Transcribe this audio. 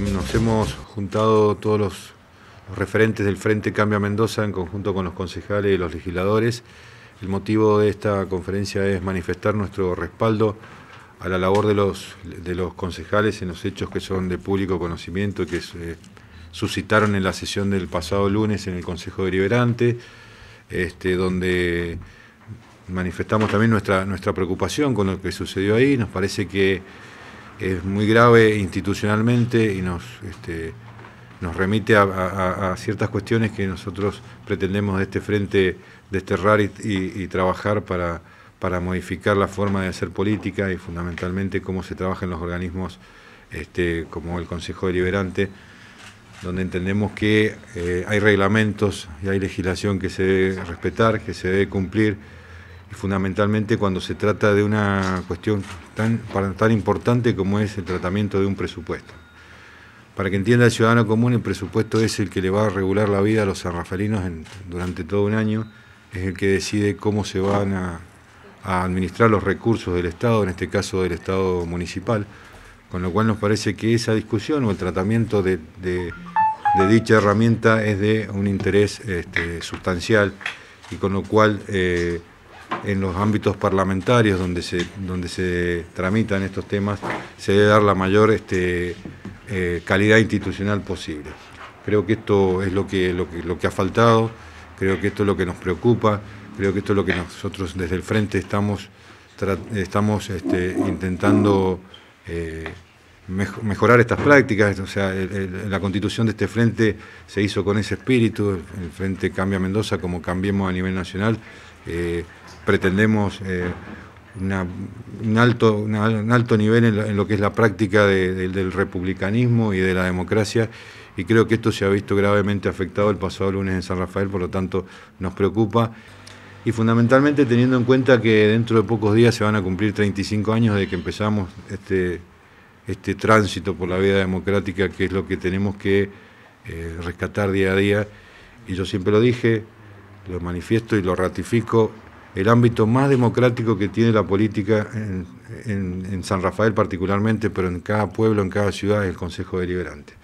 nos hemos juntado todos los, referentes del Frente Cambia Mendoza en conjunto con los concejales y los legisladores. El motivo de esta conferencia es manifestar nuestro respaldo a la labor de los, concejales en los hechos que son de público conocimiento, que eh, suscitaron en la sesión del pasado lunes en el Consejo Deliberante, este, donde manifestamos también nuestra, nuestra preocupación con lo que sucedió ahí. Nos parece que es muy grave institucionalmente y nos, este, nos remite a, ciertas cuestiones que nosotros pretendemos de este frente desterrar y, y, trabajar para, modificar la forma de hacer política y fundamentalmente cómo se trabaja en los organismos este, como el Consejo Deliberante donde entendemos que eh, hay reglamentos y hay legislación que se debe respetar, que se debe cumplir, fundamentalmente cuando se trata de una cuestión tan, tan importante como es el tratamiento de un presupuesto. Para que entienda el ciudadano común, el presupuesto es el que le va a regular la vida a los san durante todo un año, es el que decide cómo se van a, administrar los recursos del Estado, en este caso del Estado municipal, con lo cual nos parece que esa discusión o el tratamiento de, dicha herramienta es de un interés este, sustancial y con lo cual... Eh, en los ámbitos parlamentarios donde se, donde se tramitan estos temas, se debe dar la mayor este, eh, calidad institucional posible. Creo que esto es lo que, lo, que, ha faltado, creo que esto es lo que nos preocupa, creo que esto es lo que nosotros desde el frente estamos, estamos este, intentando eh, mejorar estas prácticas. O sea, la constitución de este frente se hizo con ese espíritu, el frente Cambia Mendoza, como cambiemos a nivel nacional, eh, pretendemos eh, un, alto, un alto nivel en lo, que es la práctica del republicanismo y de la democracia y creo que esto se ha visto gravemente afectado el pasado lunes en San Rafael, por lo tanto nos preocupa y fundamentalmente teniendo en cuenta que dentro de pocos días se van a cumplir 35 años de que empezamos este, este tránsito por la vida democrática, que es lo que tenemos que eh, rescatar día a día. Y yo siempre lo dije, lo manifiesto y lo ratifico, el ámbito más democrático que tiene la política en, San Rafael particularmente, pero en cada pueblo, en cada ciudad, es el Consejo Deliberante.